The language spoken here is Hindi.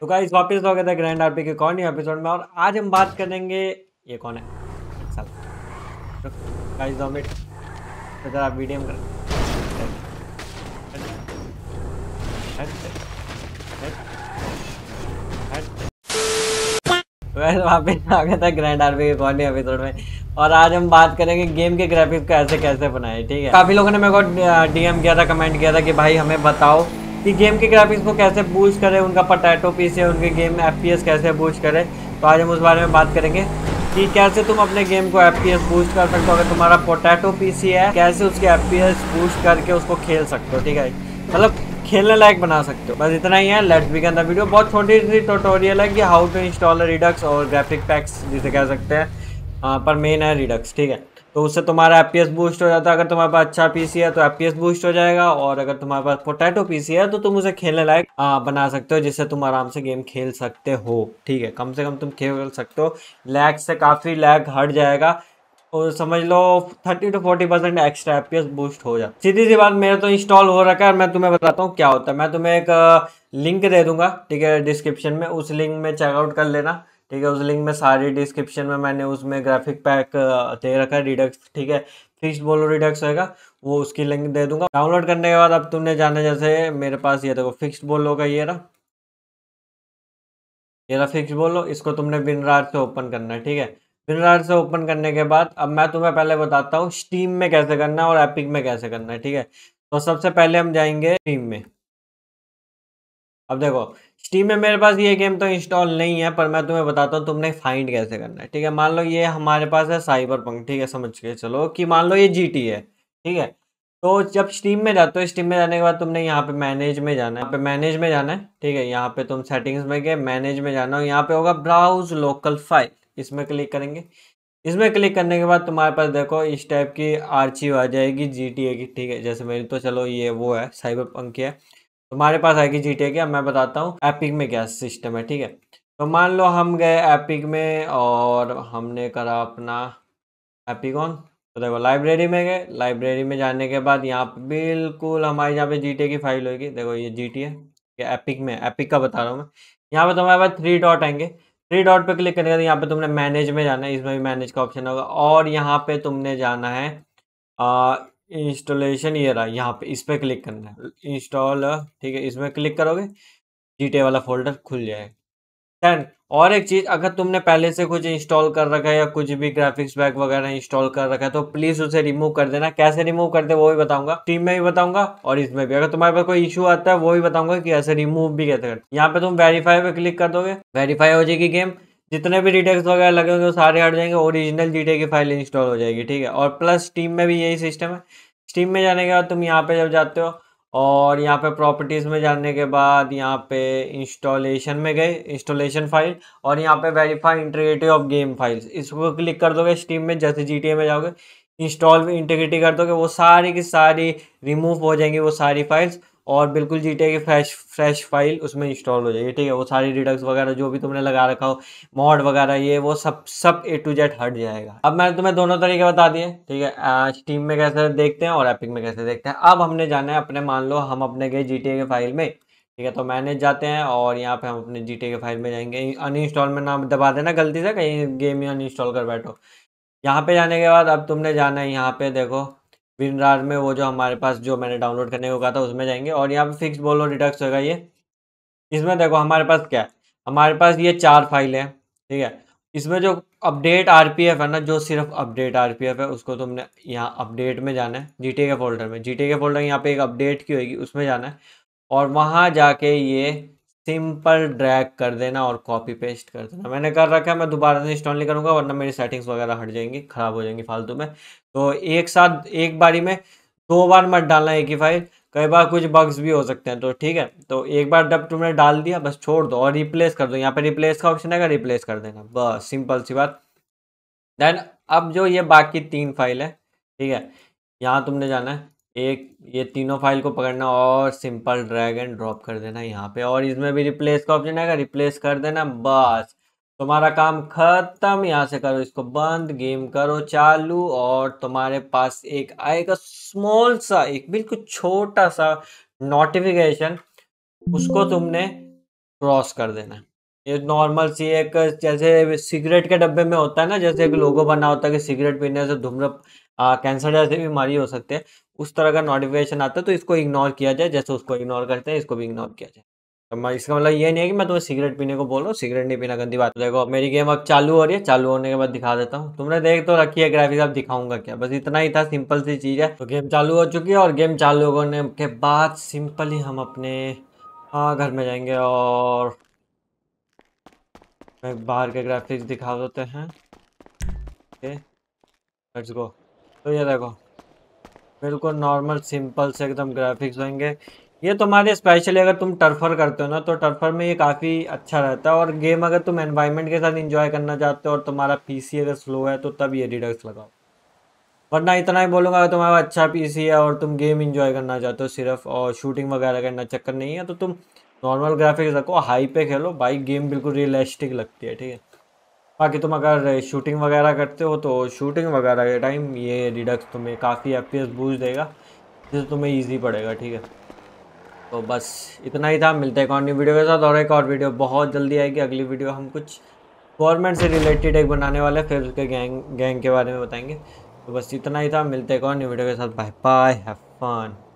तो गाइस वापस हो स्वागत है ग्रैंड आरपी के कौन ही एपिसोड में और आज हम बात करेंगे ये कौन है साल गाइस दो मिनट तो जरा वीडियो में कर वैसे वापस आ गया था ग्रैंड आरपी के कौन एपिसोड में और आज हम बात करेंगे गेम के ग्राफिक्स कैसे कैसे बनाए ठीक है काफ़ी लोगों ने मेरे को डीएम किया था कमेंट किया था कि भाई हमें बताओ कि गेम के ग्राफिक्स को कैसे बूस्ट करें उनका पटैटो पीस है उनके गेम में एफ कैसे बूस्ट करें तो आज हम उस बारे में बात करेंगे कि कैसे तुम अपने गेम को एफ बूस्ट कर सकते हो अगर तुम्हारा पोटैटो पीसी है कैसे उसके एफ बूस्ट करके उसको खेल सकते हो ठीक है मतलब खेलने लायक बना सकते हो बस इतना ही है लेट्स बिगन द वीडियो बहुत छोटी सी ट्यूटोरियल है कि हाउ टू इंस्टॉल रिडक्स और ग्राफिक पैक्स जिसे कह सकते हैं हाँ, पर मेन है रिडक्स ठीक है तो उससे तुम्हारा एफ बूस्ट हो जाता है अगर तुम्हारे पास अच्छा पीसी है तो एफ बूस्ट हो जाएगा और अगर तुम्हारे पास पोटैटो पीसी है तो तुम उसे खेलने लायक बना सकते हो जिससे तुम आराम से गेम खेल सकते हो ठीक है कम से कम तुम खेल सकते हो लैग से काफ़ी लैग हट जाएगा और समझ लो 30 to 40 percent extra F boost हो जाता सीधी सी बात मेरा तो इंस्टॉल हो रखा है मैं तुम्हें बताता हूँ क्या होता है मैं तुम्हें एक लिंक दे दूंगा ठीक है डिस्क्रिप्शन में उस लिंक में चेकआउट कर लेना ठीक है उस लिंक में सारी डिस्क्रिप्शन में मैंने उसमें ग्राफिक पैक दे रखा है रिडक्स ठीक है फिक्स बोलो रिडक्स होगा वो उसकी लिंक दे दूंगा डाउनलोड करने के बाद अब तुमने जाना जैसे मेरे पास ये देखो फिक्स बोलो का ये रहा ये रहा फिक्स बोलो इसको तुमने विनरार से ओपन करना है ठीक है विनरार से ओपन करने के बाद अब मैं तुम्हें पहले बताता हूँ स्टीम में कैसे करना है और एपिक में कैसे करना है ठीक है तो सबसे पहले हम जाएंगे स्टीम में अब देखो स्टीम में मेरे पास ये गेम तो इंस्टॉल नहीं है पर मैं तुम्हें बताता हूँ तुमने फाइंड कैसे करना है ठीक है मान लो ये हमारे पास है साइबर पंख ठीक है समझ के चलो कि मान लो ये जी टी है ठीक है तो जब स्टीम में जाते हो स्टीम में जाने के बाद तुमने यहाँ पे मैनेज में जाना है यहाँ पे मैनेज में जाना है ठीक है यहाँ पे तुम सेटिंग्स में गए मैनेज में जाना हो यहाँ पे होगा ब्राउज लोकल फाइल इसमें क्लिक करेंगे इसमें क्लिक करने के बाद तुम्हारे पास देखो इस टाइप की आर्चिव आ जाएगी जी की ठीक है जैसे मेरी तो चलो ये वो है साइबर पंख है तुम्हारे पास आएगी जी टी अब मैं बताता हूँ एपिक में क्या सिस्टम है ठीक है तो मान लो हम गए एपिक में और हमने करा अपना एपिक ऑन तो देखो लाइब्रेरी में गए लाइब्रेरी में जाने के बाद यहाँ पर बिल्कुल हमारी यहाँ पे जी की फाइल होगी देखो ये जी टी ये एपिक में एपिक का बता रहा हूँ मैं यहाँ पे तुम्हारे पास थ्री डॉट आएंगे थ्री डॉट पे क्लिक करने के यहाँ पे तुमने मैनेज में जाना है इसमें भी मैनेज का ऑप्शन होगा और यहाँ पे तुमने जाना है इंस्टॉलेशन ये रहा यहाँ पे इस पर क्लिक करना है इंस्टॉल ठीक है इसमें क्लिक करोगे जी वाला फोल्डर खुल जाएगा दैन और एक चीज़ अगर तुमने पहले से कुछ इंस्टॉल कर रखा है या कुछ भी ग्राफिक्स बैक वगैरह इंस्टॉल कर रखा है तो प्लीज़ उसे रिमूव कर देना कैसे रिमूव कर दे वो भी बताऊंगा टीम में भी बताऊंगा और इसमें भी अगर तुम्हारे पास कोई इशू आता है वो भी बताऊंगा कि ऐसे रिमूव भी कैसे करते यहाँ पे तुम वेरीफाई पे क्लिक कर दोगे वेरीफाई हो जाएगी गेम जितने भी डिटेक्स वगैरह लगे होंगे वो सारे हट जाएंगे ओरिजिनल जी की फाइल इंस्टॉल हो जाएगी ठीक है और प्लस स्टीम में भी यही सिस्टम है स्टीम में जाने के बाद तुम यहाँ पे जब जाते हो और यहाँ पे प्रॉपर्टीज़ में जाने के बाद यहाँ पे इंस्टॉलेशन में गए इंस्टॉलेशन फाइल और यहाँ पे verify integrity of game files इसको क्लिक कर दोगे स्टीम में जैसे जी में जाओगे इंस्टॉल इंटीग्रिटी कर दोगे वो सारी की सारी रिमूव हो जाएंगी वो सारी फाइल्स और बिल्कुल G T fresh fresh file उसमें इंस्टॉल हो जाएगी ठीक है वो सारी रिडक्स वगैरह जो भी तुमने लगा रखा हो मॉड वगैरह ये वो सब सब ए टू जेड हट जाएगा अब मैंने तुम्हें दोनों तरीके बता दिए ठीक है स्टीम में कैसे देखते हैं और एपिक में कैसे देखते हैं अब हमने जाना है अपने मान लो हम अपने गए जी के फाइल में ठीक है तो मैनेज जाते हैं और यहाँ पे हम अपने जी के फाइल में जाएंगे अन में नाम दबा देना गलती से कहीं गेम ही इंस्टॉल कर बैठो यहाँ पे जाने के बाद अब तुमने जाना है यहाँ पे देखो विनरार में वो जो हमारे पास जो मैंने डाउनलोड करने को कहा था उसमें जाएंगे और यहाँ पे फिक्स बोलो डिडक्स होगा ये इसमें देखो हमारे पास क्या है हमारे पास ये चार फाइल है ठीक है इसमें जो अपडेट आरपीएफ है ना जो सिर्फ अपडेट आरपीएफ है उसको तुमने यहाँ अपडेट में जाना है जीटे के फोल्डर में जीटे के फोल्डर यहाँ पे एक अपडेट की होगी उसमें जाना है और वहाँ जाके ये सिंपल ड्रैग कर देना और कॉपी पेस्ट कर देना मैंने कर रखा है मैं दोबारा से इंस्टॉल नहीं करूँगा वरना मेरी सेटिंग्स वगैरह हट जाएंगी ख़राब हो जाएंगी फालतू में तो एक साथ एक बारी में दो बार मत डालना एक ही फाइल कई बार कुछ बग्स भी हो सकते हैं तो ठीक है तो एक बार जब तुमने डाल दिया बस छोड़ दो और रिप्लेस कर दो यहाँ पे रिप्लेस का ऑप्शन है रिप्लेस कर देना बस सिंपल सी बात देन अब जो ये बाकी तीन फाइल है ठीक है यहाँ तुमने जाना है एक ये तीनों फाइल को पकड़ना और सिंपल ड्रैग एंड ड्रॉप कर देना यहाँ पे और इसमें भी रिप्लेस का ऑप्शन आएगा रिप्लेस कर देना बस तुम्हारा काम खत्म यहाँ से करो इसको बंद गेम करो चालू और तुम्हारे पास एक आएगा स्मॉल सा एक बिल्कुल छोटा सा नोटिफिकेशन उसको तुमने क्रॉस कर देना ये नॉर्मल सी एक जैसे सिगरेट के डब्बे में होता है ना जैसे एक लोगो बना होता है कि सिगरेट पीने से धूम्र कैंसर जैसी बीमारी हो सकते हैं उस तरह का नोटिफिकेशन आता है तो इसको इग्नोर किया जाए जैसे उसको इग्नोर करते हैं इसको भी इग्नोर किया जाए तो मैं इसका मतलब ये नहीं है कि मैं तुम्हें सिगरेट पीने को बोल रहा हूँ सिगरेट नहीं पीना गंदी बात देखो मेरी गेम अब चालू हो रही है चालू होने के बाद दिखा देता हूँ तुमने देख तो रखी है ग्राफिक्स अब दिखाऊंगा क्या बस इतना ही था सिंपल सी चीज़ है तो गेम चालू हो चुकी है और गेम चालू होने के बाद सिंपली हम अपने हाँ, घर में जाएंगे और मैं बाहर के ग्राफिक्स दिखा देते हैं ओके लेट्स गो तो ये देखो बिल्कुल नॉर्मल सिंपल से एकदम ग्राफिक्स होंगे ये तुम्हारे स्पेशली अगर तुम टर्फर करते हो ना तो टर्फर में ये काफ़ी अच्छा रहता है और गेम अगर तुम एनवायरनमेंट के साथ इंजॉय करना चाहते हो और तुम्हारा पीसी अगर स्लो है तो तब ये डिडक्स लगाओ वरना इतना ही बोलूँगा अगर तुम्हारा अच्छा पीसी है और तुम गेम इन्जॉय करना चाहते हो सिर्फ और शूटिंग वगैरह करना चक्कर नहीं है तो तुम नॉर्मल ग्राफिक्स रखो हाई पे खेलो भाई गेम बिल्कुल रियलिस्टिक लगती है ठीक है बाकी तुम अगर शूटिंग वगैरह करते हो तो शूटिंग वगैरह के टाइम ये रिडक्स तुम्हें काफ़ी एफ बूझ देगा जिससे तुम्हें ईजी पड़ेगा ठीक है तो बस इतना ही था मिलते हैं कौन न्यू वीडियो के साथ और एक और वीडियो बहुत जल्दी आएगी अगली वीडियो हम कुछ गवर्नमेंट से रिलेटेड एक बनाने वाले फिर उसके गैंग गैंग के बारे में बताएंगे तो बस इतना ही था मिलते हैं कौन न्यू वीडियो के साथ बाय बाय हैव फन